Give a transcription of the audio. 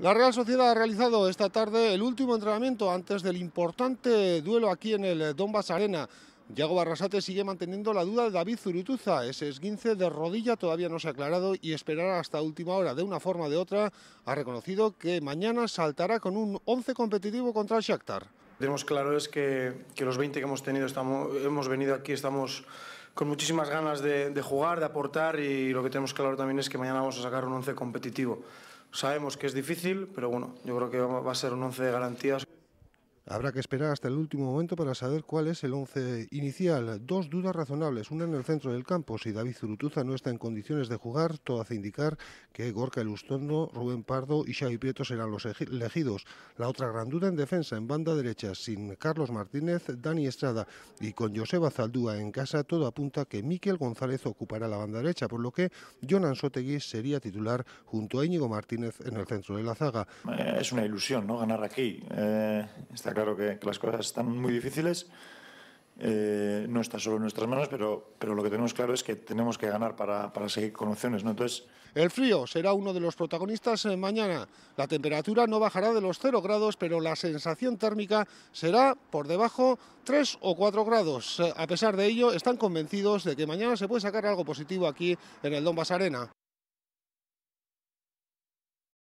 La Real Sociedad ha realizado esta tarde el último entrenamiento antes del importante duelo aquí en el Donbass Arena. Yago Barrasate sigue manteniendo la duda de David Zurutuza. Ese esguince de rodilla todavía no se ha aclarado y esperará hasta última hora. De una forma o de otra, ha reconocido que mañana saltará con un 11 competitivo contra el Shakhtar. tenemos claro es que, los 20 que hemos tenido, estamos, hemos venido aquí, estamos con muchísimas ganas de, de, jugar, de aportar y lo que tenemos claro también es que mañana vamos a sacar un 11 competitivo. Sabemos que es difícil, pero bueno, yo creo que va a ser un once de garantías. Habrá que esperar hasta el último momento para saber cuál es el once inicial. Dos dudas razonables, una en el centro del campo. Si David Zurutuza no está en condiciones de jugar, todo hace indicar que Gorka Elustondo, Rubén Pardo y Xavi Prieto serán los elegidos. La otra gran duda en defensa, en banda derecha, sin Carlos Martínez, Dani Estrada y con Joseba Zaldúa en casa, todo apunta que Miquel González ocupará la banda derecha, por lo que Jonan Sotegui sería titular junto a Íñigo Martínez en el centro de la zaga. Eh, es una ilusión, ¿no?, ganar aquí. Eh, Está claro que, las cosas están muy difíciles. Eh, no está solo en nuestras manos, pero, pero lo que tenemos claro es que tenemos que ganar para, seguir con opciones. ¿no? Entonces... El frío será uno de los protagonistas eh, mañana. La temperatura no bajará de los 0 grados, pero la sensación térmica será por debajo 3 o 4 grados. Eh, a pesar de ello, están convencidos de que mañana se puede sacar algo positivo aquí en el Donbass Arena.